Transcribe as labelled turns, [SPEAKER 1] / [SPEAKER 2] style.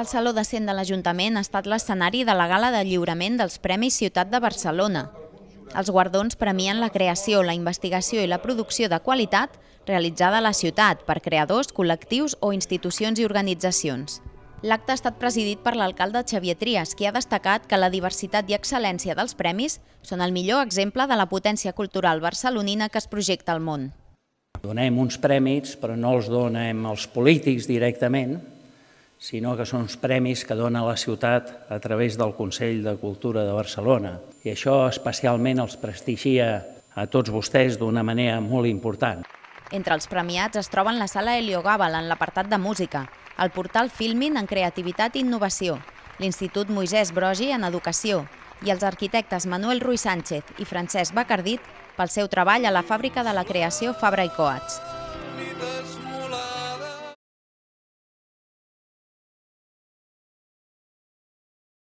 [SPEAKER 1] El Saló de Cent de l'Ajuntament ha estat l'escenari de la gala de lliurament dels
[SPEAKER 2] Premis Ciutat de Barcelona. Els guardons premien la creació, la investigació i la producció de qualitat realitzada a la ciutat per creadors, col·lectius o institucions i organitzacions. L'acte ha estat presidit per l'alcalde Xavier Trias, qui ha destacat que la diversitat i excel·lència dels premis són el millor exemple de la potència cultural barcelonina que es projecta al món.
[SPEAKER 3] Donem uns premis, però no els donem als polítics directament, sinó que són uns premis que dona la ciutat a través del Consell de Cultura de Barcelona. I això especialment els prestigia a tots vostès d'una manera molt important.
[SPEAKER 2] Entre els premiats es troben la sala Heliogàbal en l'apartat de música, el portal Filmin en creativitat i innovació, l'Institut Moisès Brogi en educació i els arquitectes Manuel Ruiz Sánchez i Francesc Bacardit pel seu treball a la fàbrica de la
[SPEAKER 1] creació Fabra i Coats.